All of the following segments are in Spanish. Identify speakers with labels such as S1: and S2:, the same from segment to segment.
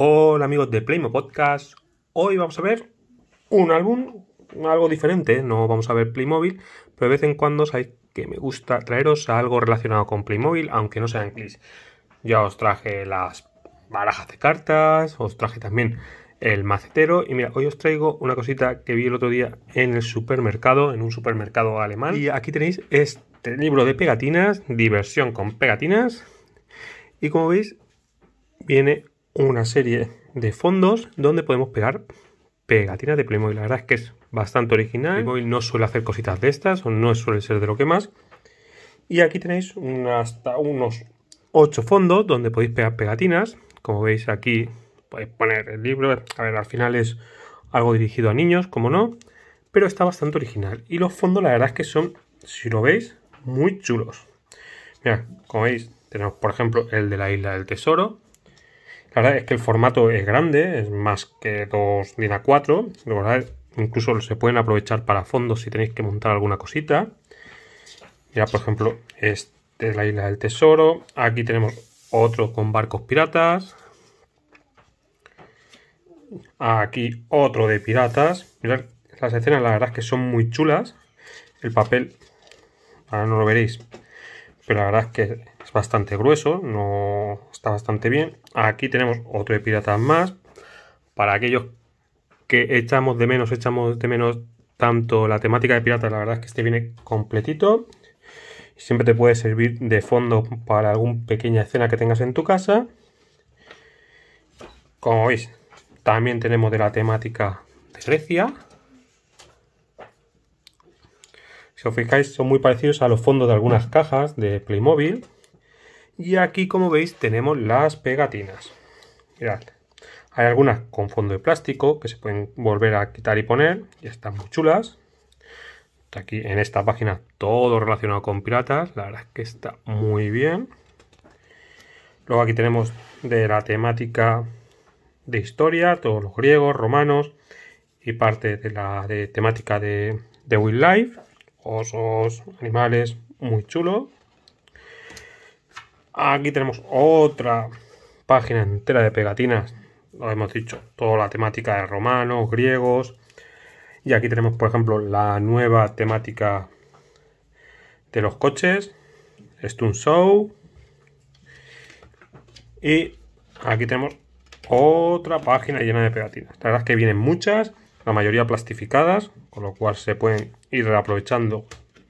S1: Hola amigos de Playmo Podcast. Hoy vamos a ver un álbum, algo diferente. No vamos a ver Playmobil, pero de vez en cuando sabéis que me gusta traeros algo relacionado con Playmobil, aunque no sean clips. Ya os traje las barajas de cartas, os traje también el macetero. Y mira, hoy os traigo una cosita que vi el otro día en el supermercado, en un supermercado alemán. Y aquí tenéis este libro de pegatinas, diversión con pegatinas. Y como veis, viene una serie de fondos donde podemos pegar pegatinas de Playmobil. La verdad es que es bastante original. Playmobil no suele hacer cositas de estas, o no suele ser de lo que más. Y aquí tenéis hasta unos 8 fondos donde podéis pegar pegatinas. Como veis aquí podéis poner el libro. A ver, al final es algo dirigido a niños, como no. Pero está bastante original. Y los fondos la verdad es que son, si lo veis, muy chulos. Mira, como veis, tenemos por ejemplo el de la isla del tesoro. La verdad es que el formato es grande, es más que dos DIN A4. incluso se pueden aprovechar para fondos si tenéis que montar alguna cosita. Ya, por ejemplo, este es la isla del tesoro. Aquí tenemos otro con barcos piratas. Aquí otro de piratas. Mirad, las escenas la verdad es que son muy chulas. El papel, ahora no lo veréis, pero la verdad es que es bastante grueso, no está bastante bien. Aquí tenemos otro de piratas más, para aquellos que echamos de menos, echamos de menos tanto la temática de piratas, la verdad es que este viene completito. Siempre te puede servir de fondo para alguna pequeña escena que tengas en tu casa. Como veis, también tenemos de la temática de Grecia, Si os fijáis, son muy parecidos a los fondos de algunas cajas de Playmobil. Y aquí, como veis, tenemos las pegatinas. Mirad, hay algunas con fondo de plástico que se pueden volver a quitar y poner. Y están muy chulas. Aquí en esta página todo relacionado con piratas. La verdad es que está muy bien. Luego aquí tenemos de la temática de historia, todos los griegos, romanos y parte de la temática de, de Wildlife osos, animales, muy chulo. Aquí tenemos otra página entera de pegatinas. Lo hemos dicho, toda la temática de romanos, griegos. Y aquí tenemos, por ejemplo, la nueva temática de los coches. Stunt Show. Y aquí tenemos otra página llena de pegatinas. La verdad es que vienen muchas la mayoría plastificadas, con lo cual se pueden ir reaprovechando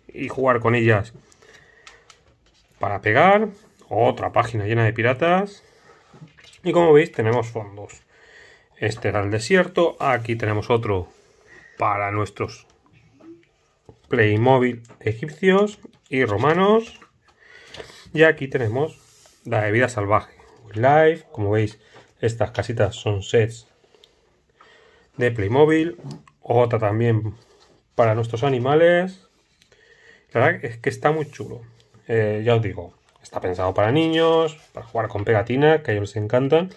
S1: y jugar con ellas para pegar. Otra página llena de piratas. Y como veis tenemos fondos. Este era el desierto. Aquí tenemos otro para nuestros Playmobil egipcios y romanos. Y aquí tenemos la de vida salvaje. Live, como veis, estas casitas son sets de Playmobil, otra también para nuestros animales. La verdad es que está muy chulo. Eh, ya os digo, está pensado para niños, para jugar con pegatina, que a ellos les encantan.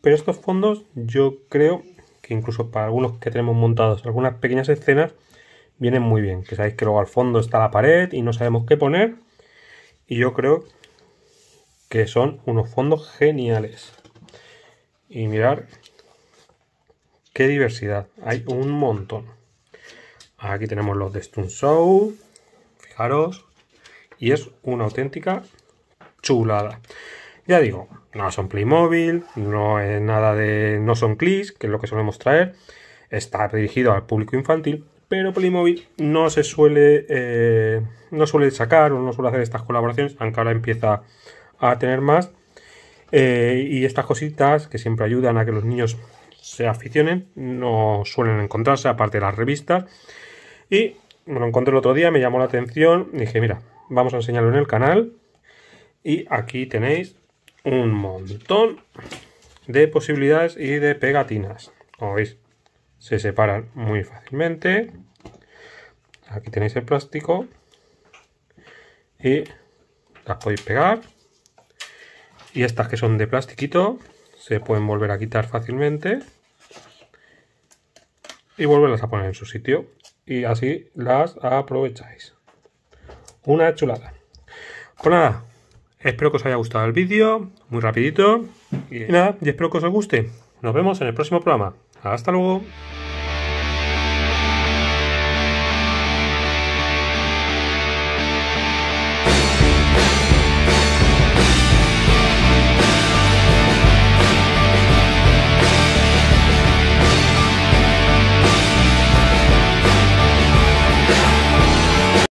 S1: Pero estos fondos yo creo que incluso para algunos que tenemos montados algunas pequeñas escenas, vienen muy bien. Que sabéis que luego al fondo está la pared y no sabemos qué poner. Y yo creo que son unos fondos geniales. Y mirar Qué diversidad, hay un montón. Aquí tenemos los de Stun Show, fijaros, y es una auténtica chulada. Ya digo, no son Playmobil, no es nada de. no son clics, que es lo que solemos traer. Está dirigido al público infantil, pero Playmobil no se suele. Eh, no suele sacar o no suele hacer estas colaboraciones, aunque ahora empieza a tener más. Eh, y estas cositas que siempre ayudan a que los niños se aficionen, no suelen encontrarse, aparte de las revistas. Y me lo encontré el otro día, me llamó la atención, dije, mira, vamos a enseñarlo en el canal. Y aquí tenéis un montón de posibilidades y de pegatinas. Como veis, se separan muy fácilmente. Aquí tenéis el plástico. Y las podéis pegar. Y estas que son de plastiquito, se pueden volver a quitar fácilmente y volverlas a poner en su sitio y así las aprovecháis una chulada pues nada espero que os haya gustado el vídeo muy rapidito y nada y espero que os guste nos vemos en el próximo programa hasta luego